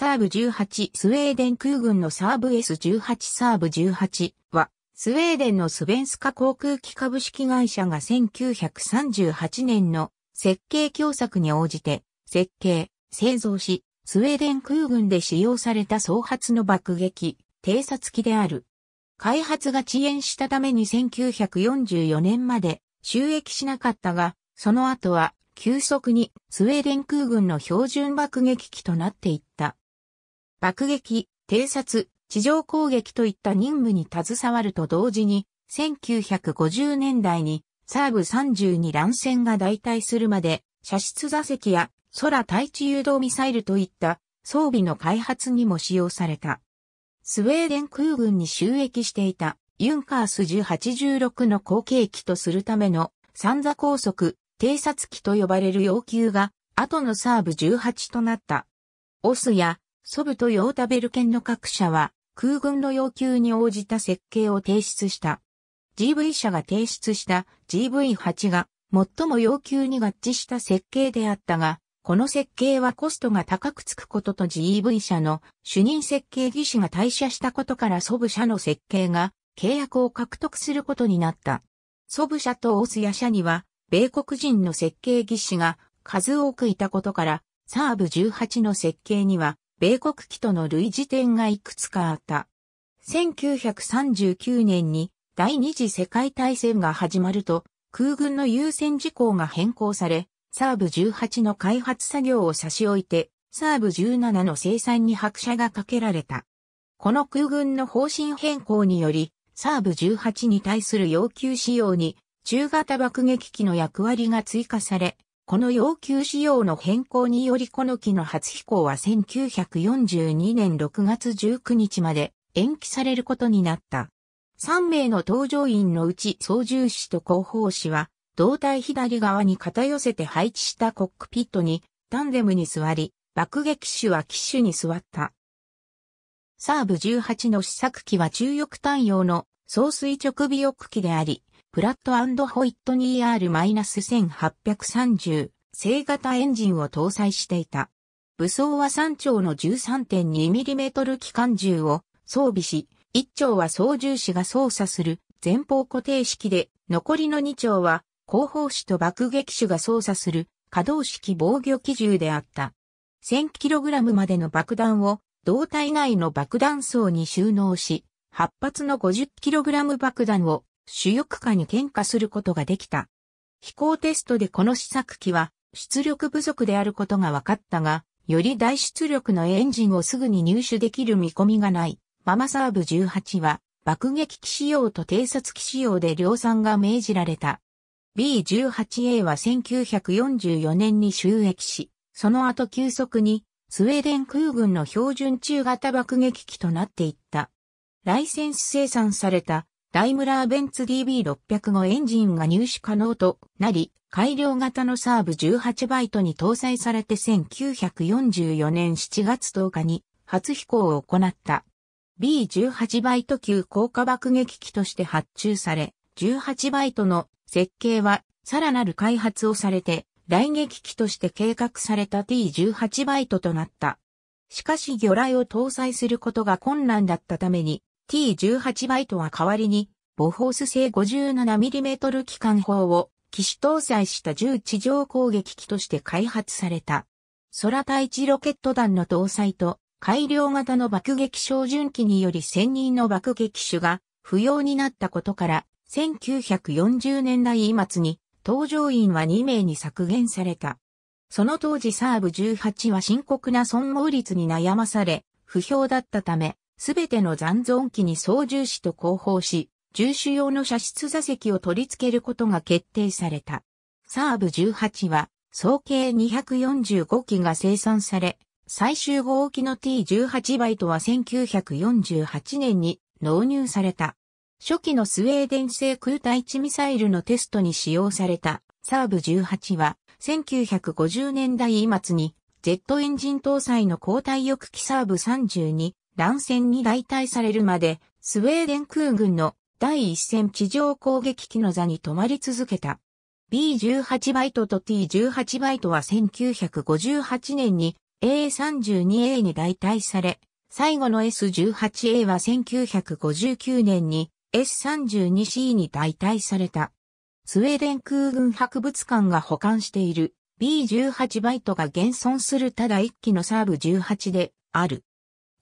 サーブ18スウェーデン空軍のサーブ S18 サーブ18はスウェーデンのスベンスカ航空機株式会社が1938年の設計協作に応じて設計、製造し、スウェーデン空軍で使用された総発の爆撃、偵察機である。開発が遅延したために1944年まで収益しなかったが、その後は急速にスウェーデン空軍の標準爆撃機となっていった。爆撃、偵察、地上攻撃といった任務に携わると同時に、1950年代にサーブ32乱戦が代替するまで、射出座席や空対地誘導ミサイルといった装備の開発にも使用された。スウェーデン空軍に収益していたユンカース1086の後継機とするための三座高速偵察機と呼ばれる要求が後のサーブ18となった。オスやソブとヨータベル県の各社は空軍の要求に応じた設計を提出した。GV 社が提出した GV8 が最も要求に合致した設計であったが、この設計はコストが高くつくことと g v 社の主任設計技師が退社したことからソブ社の設計が契約を獲得することになった。ソブ社とオースヤ社には米国人の設計技師が数多くいたことからサーブ18の設計には米国機との類似点がいくつかあった。1939年に第二次世界大戦が始まると、空軍の優先事項が変更され、サーブ18の開発作業を差し置いて、サーブ17の生産に拍車がかけられた。この空軍の方針変更により、サーブ18に対する要求仕様に、中型爆撃機の役割が追加され、この要求仕様の変更によりこの機の初飛行は1942年6月19日まで延期されることになった。3名の搭乗員のうち操縦士と広報士は、胴体左側に片寄せて配置したコックピットに、タンデムに座り、爆撃手は機種に座った。サーブ18の試作機は中翼単用の総垂直尾翼機であり、プラットホイットニー R-1830 正型エンジンを搭載していた。武装は3丁の 13.2mm 機関銃を装備し、1丁は操縦士が操作する前方固定式で、残りの2丁は後方士と爆撃手が操作する可動式防御機銃であった。1000kg までの爆弾を胴体内の爆弾層に収納し、8発の 50kg 爆弾を主翼下に喧嘩することができた。飛行テストでこの試作機は出力不足であることが分かったが、より大出力のエンジンをすぐに入手できる見込みがない。ママサーブ18は爆撃機仕様と偵察機仕様で量産が命じられた。B18A は1944年に収益し、その後急速にスウェーデン空軍の標準中型爆撃機となっていった。ライセンス生産されたダイムラーベンツ d b 6 0 5エンジンが入手可能となり、改良型のサーブ18バイトに搭載されて1944年7月10日に初飛行を行った。B18 バイト級高価爆撃機として発注され、18バイトの設計はさらなる開発をされて、雷撃機として計画された T18 バイトとなった。しかし魚雷を搭載することが困難だったために、T18 バイトは代わりに、ボホース製 57mm 機関砲を機種搭載した銃地上攻撃機として開発された。空対地ロケット弾の搭載と改良型の爆撃照準機により1000人の爆撃手が不要になったことから、1940年代末に搭乗員は2名に削減された。その当時サーブ18は深刻な損耗率に悩まされ、不評だったため、すべての残存機に操縦士と広報し、重視用の射出座席を取り付けることが決定された。サーブ18は、総計245機が生産され、最終号機の T18 倍とは1948年に納入された。初期のスウェーデン製空対地ミサイルのテストに使用されたサーブ18は1950年代末に Z エンジン搭載の交代翼機サーブ32乱戦に代替されるまで、スウェーデン空軍の第一戦地上攻撃機の座に止まり続けた。B18 バイトと T18 バイトは1958年に A32A に代替され、最後の S18A は1959年に S32C に代替された。スウェーデン空軍博物館が保管している B18 バイトが現存するただ一機のサーブ18である。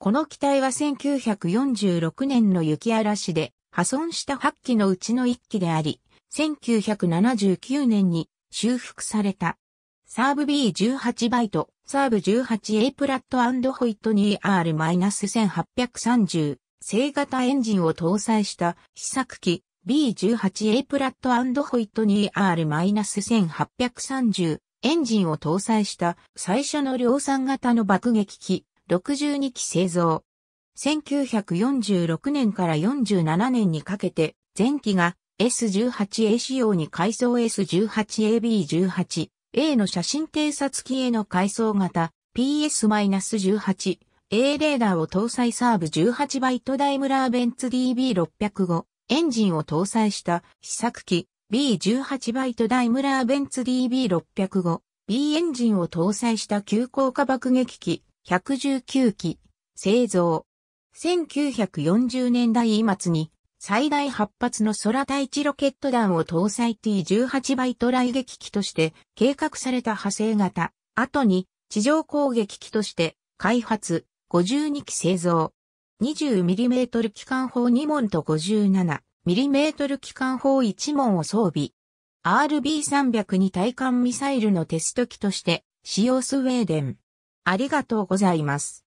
この機体は1946年の雪嵐で破損した8機のうちの1機であり、1979年に修復された。サーブ B18 バイト、サーブ 18A プラットホイット 2R-1830 正型エンジンを搭載した試作機 B18A プラットホイット 2R-1830 エンジンを搭載した最初の量産型の爆撃機62機製造。1946年から47年にかけて、前期が S18A 仕様に改装 S18AB18、A の写真偵察機への改装型 PS-18、A レーダーを搭載サーブ18バイトダイムラーベンツ DB605 エンジンを搭載した試作機 B18 バイトダイムラーベンツ DB605B エンジンを搭載した急降下爆撃機119機、製造。1940年代末に最大8発の空対地ロケット弾を搭載 T18 イト雷撃機として計画された派生型、後に地上攻撃機として開発、52機製造。20mm 機関砲2門と 57mm 機関砲1門を装備。RB302 対艦ミサイルのテスト機として使用スウェーデン。ありがとうございます。